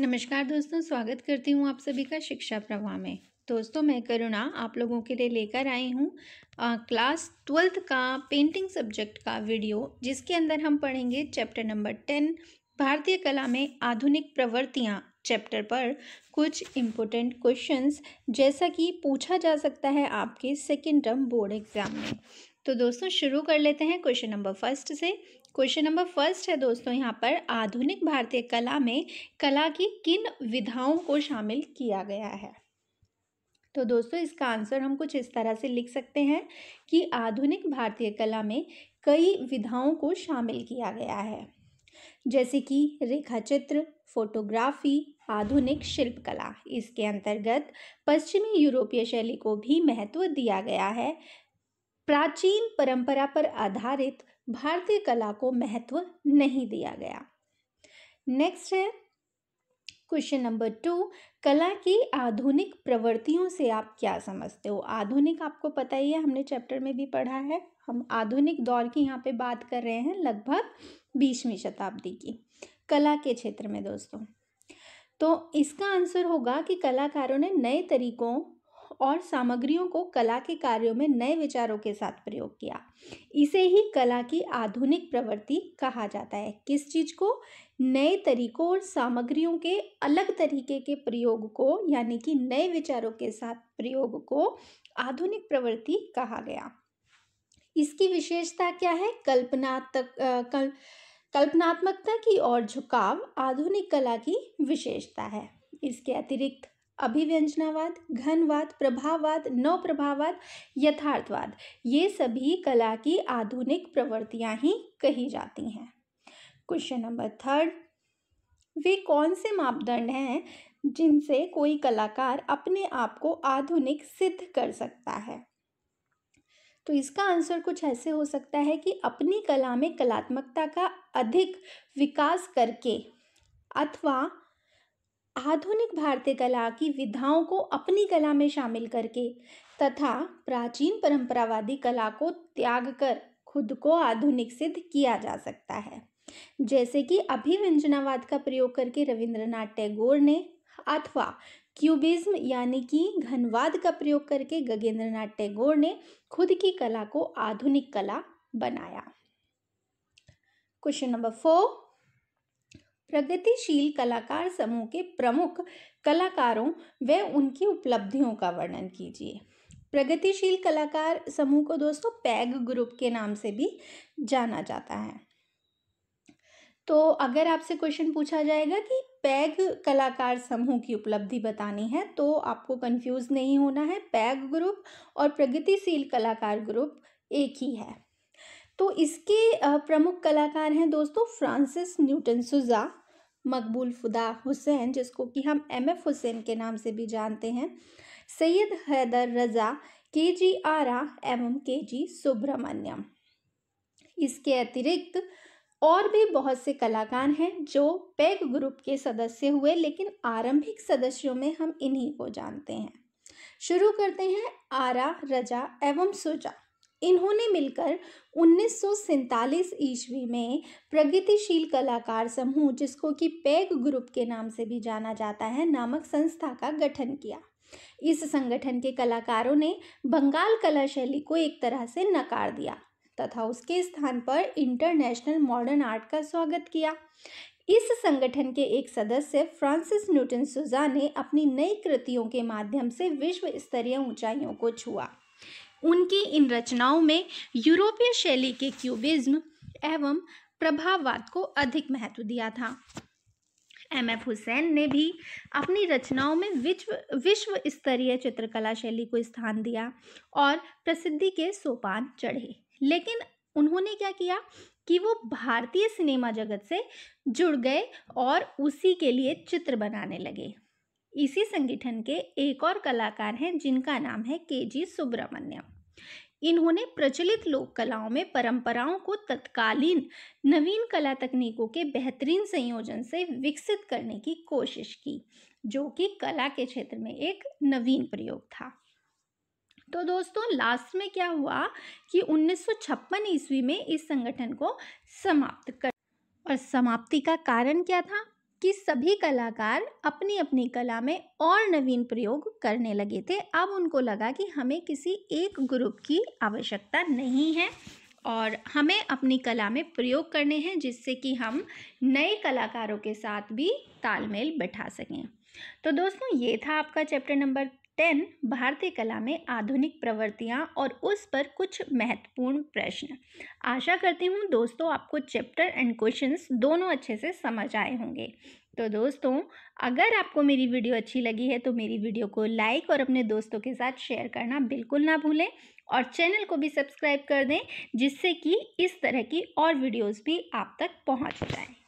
नमस्कार दोस्तों स्वागत करती हूँ आप सभी का शिक्षा प्रवाह में दोस्तों मैं करुणा आप लोगों के लिए लेकर आई हूँ क्लास ट्वेल्थ का पेंटिंग सब्जेक्ट का वीडियो जिसके अंदर हम पढ़ेंगे चैप्टर नंबर टेन भारतीय कला में आधुनिक प्रवृत्तियाँ चैप्टर पर कुछ इम्पोर्टेंट क्वेश्चंस जैसा कि पूछा जा सकता है आपके सेकेंड टर्म बोर्ड एग्ज़ाम में तो दोस्तों शुरू कर लेते हैं क्वेश्चन नंबर फर्स्ट से क्वेश्चन नंबर फर्स्ट है दोस्तों यहाँ पर आधुनिक भारतीय कला में कला की किन विधाओं को शामिल किया गया है तो दोस्तों इसका आंसर हम कुछ इस तरह से लिख सकते हैं कि आधुनिक भारतीय कला में कई विधाओं को शामिल किया गया है जैसे कि रेखाचित्र फोटोग्राफी आधुनिक शिल्पकला इसके अंतर्गत पश्चिमी यूरोपीय शैली को भी महत्व दिया गया है प्राचीन परंपरा पर आधारित भारतीय कला को महत्व नहीं दिया गया नेक्स्ट है क्वेश्चन नंबर टू कला की आधुनिक प्रवृत्तियों से आप क्या समझते हो आधुनिक आपको पता ही है हमने चैप्टर में भी पढ़ा है हम आधुनिक दौर की यहाँ पे बात कर रहे हैं लगभग बीसवीं शताब्दी की कला के क्षेत्र में दोस्तों तो इसका आंसर होगा कि कलाकारों ने नए तरीकों और सामग्रियों को कला के कार्यों में नए विचारों के साथ प्रयोग किया इसे ही कला की आधुनिक प्रवृत्ति कहा जाता है किस चीज़ को नए तरीकों और सामग्रियों के अलग तरीके के प्रयोग को यानी कि नए विचारों के साथ प्रयोग को आधुनिक प्रवृत्ति कहा गया इसकी विशेषता क्या है कल्पनात्मक कल, कल्पनात्मकता की ओर झुकाव आधुनिक कला की विशेषता है इसके अतिरिक्त अभिव्यंजनावाद घनवाद प्रभाववाद नव प्रभाववाद यथार्थवाद ये सभी कला की आधुनिक प्रवृत्तियां ही कही जाती हैं क्वेश्चन नंबर थर्ड वे कौन से मापदंड हैं जिनसे कोई कलाकार अपने आप को आधुनिक सिद्ध कर सकता है तो इसका आंसर कुछ ऐसे हो सकता है कि अपनी कला में कलात्मकता का अधिक विकास करके अथवा आधुनिक भारतीय कला की विधाओं को अपनी कला में शामिल करके तथा प्राचीन परंपरावादी कला को त्याग कर खुद को आधुनिक सिद्ध किया जा सकता है जैसे कि अभिव्यंजनावाद का प्रयोग करके रविंद्रनाथ टैगोर ने अथवा क्यूबिज्म यानी कि घनवाद का प्रयोग करके गगेंद्रनाथ टैगोर ने खुद की कला को आधुनिक कला बनाया क्वेश्चन नंबर फोर प्रगतिशील कलाकार समूह के प्रमुख कलाकारों व उनकी उपलब्धियों का वर्णन कीजिए प्रगतिशील कलाकार समूह को दोस्तों पैग ग्रुप के नाम से भी जाना जाता है तो अगर आपसे क्वेश्चन पूछा जाएगा कि पैग कलाकार समूह की उपलब्धि बतानी है तो आपको कंफ्यूज नहीं होना है पैग ग्रुप और प्रगतिशील कलाकार ग्रुप एक ही है तो इसके प्रमुख कलाकार हैं दोस्तों फ्रांसिस न्यूटन सुजा मकबूल फुदा हुसैन जिसको कि हम एम एफ हुसैन के नाम से भी जानते हैं सैयद हैदर रज़ा के जी आरा एवं के जी सुब्रमण्यम इसके अतिरिक्त और भी बहुत से कलाकार हैं जो पैग ग्रुप के सदस्य हुए लेकिन आरंभिक सदस्यों में हम इन्हीं को जानते हैं शुरू करते हैं आरा रजा एवं सुजा इन्होंने मिलकर उन्नीस ईस्वी में प्रगतिशील कलाकार समूह जिसको कि पैग ग्रुप के नाम से भी जाना जाता है नामक संस्था का गठन किया इस संगठन के कलाकारों ने बंगाल कला शैली को एक तरह से नकार दिया तथा उसके स्थान पर इंटरनेशनल मॉडर्न आर्ट का स्वागत किया इस संगठन के एक सदस्य फ्रांसिस न्यूटन सुजा ने अपनी नई कृतियों के माध्यम से विश्व स्तरीय ऊंचाइयों को छुआ उनकी इन रचनाओं में यूरोपीय शैली के क्यूबिज्म एवं प्रभाववाद को अधिक महत्व दिया था एम एफ हुसैन ने भी अपनी रचनाओं में विश्व विश्व स्तरीय चित्रकला शैली को स्थान दिया और प्रसिद्धि के सोपान चढ़े लेकिन उन्होंने क्या किया कि वो भारतीय सिनेमा जगत से जुड़ गए और उसी के लिए चित्र बनाने लगे इसी संगठन के एक और कलाकार हैं जिनका नाम है के जी सुब्रमण्यम इन्होंने प्रचलित लोक कलाओं में परंपराओं को तत्कालीन नवीन कला तकनीकों के बेहतरीन संयोजन से विकसित करने की कोशिश की जो कि कला के क्षेत्र में एक नवीन प्रयोग था तो दोस्तों लास्ट में क्या हुआ कि 1956 ईस्वी में इस संगठन को समाप्त कर और समाप्ति का कारण क्या था कि सभी कलाकार अपनी अपनी कला में और नवीन प्रयोग करने लगे थे अब उनको लगा कि हमें किसी एक ग्रुप की आवश्यकता नहीं है और हमें अपनी कला में प्रयोग करने हैं जिससे कि हम नए कलाकारों के साथ भी तालमेल बैठा सकें तो दोस्तों ये था आपका चैप्टर नंबर टेन भारतीय कला में आधुनिक प्रवृत्तियाँ और उस पर कुछ महत्वपूर्ण प्रश्न आशा करती हूँ दोस्तों आपको चैप्टर एंड क्वेश्चंस दोनों अच्छे से समझ आए होंगे तो दोस्तों अगर आपको मेरी वीडियो अच्छी लगी है तो मेरी वीडियो को लाइक और अपने दोस्तों के साथ शेयर करना बिल्कुल ना भूलें और चैनल को भी सब्सक्राइब कर दें जिससे कि इस तरह की और वीडियोज़ भी आप तक पहुँच जाएँ